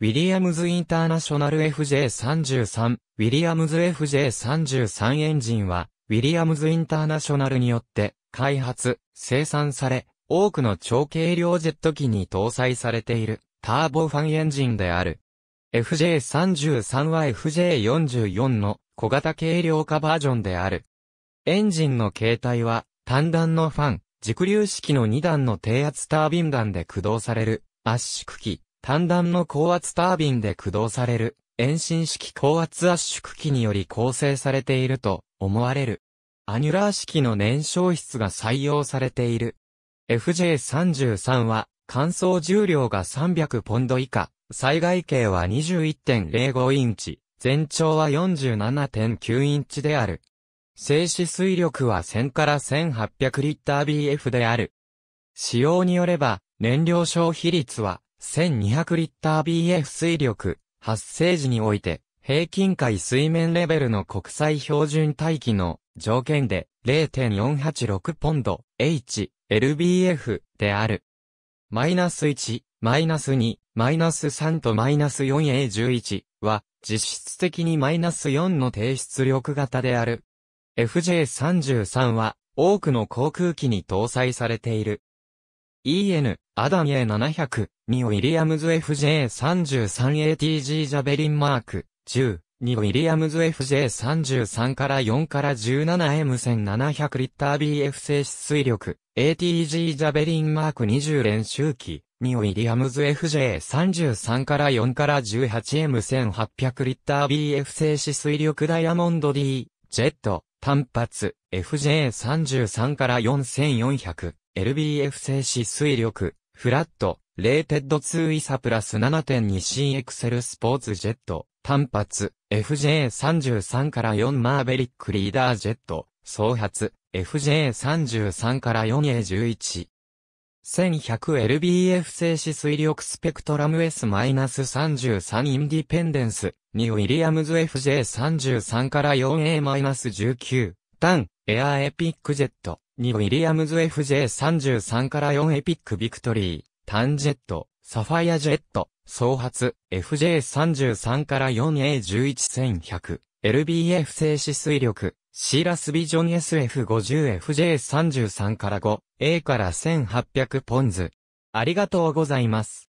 ウィリアムズ・インターナショナル FJ33、ウィリアムズ FJ33 エンジンは、ウィリアムズ・インターナショナルによって、開発、生産され、多くの超軽量ジェット機に搭載されている、ターボファンエンジンである。FJ33 は FJ44 の小型軽量化バージョンである。エンジンの形態は、単段のファン、軸流式の2段の低圧タービン弾で駆動される、圧縮機。単弾の高圧タービンで駆動される、遠心式高圧圧縮機により構成されていると思われる。アニュラー式の燃焼室が採用されている。FJ33 は、乾燥重量が300ポンド以下、災害径は21.05インチ、全長は47.9インチである。静止水力は1000から1800リッター BF である。使用によれば、燃料消費率は1200リッター BF 水力発生時において、平均海水面レベルの国際標準大気の条件で0.486ポンド H、LBF である。マイナス1、マイナス2、マイナス3とマイナス 4A11 は実質的にマイナス4の低出力型である。FJ33 は多くの航空機に搭載されている。EN、アダミ A700、2ウィリアムズ FJ33ATG ジャベリンマーク10、2ウィリアムズ FJ33 から4から 17M1700 リッター BF 静止水力 ATG ジャベリンマーク20連周期2ウィリアムズ FJ33 から4から 18M1800 リッター BF 静止水力ダイヤモンド D ジェット単発 FJ33 から 4400LBF 静止水力フラットレーテッド2イサプラス 7.2C エクセルスポーツジェット、単発、FJ33 から4マーベリックリーダージェット、総発、FJ33 から 4A11。1100LBF 静止水力スペクトラム S-33 インディペンデンスにウィリアムズ FJ33 から 4A-19 単エアーエピックジェットにウィリアムズ FJ33 から4エピックビクトリータンジェット、サファイアジェット、総発、FJ33 から 4A11100、LBF 静止水力、シーラスビジョン SF50FJ33 から 5A から1800ポンズ。ありがとうございます。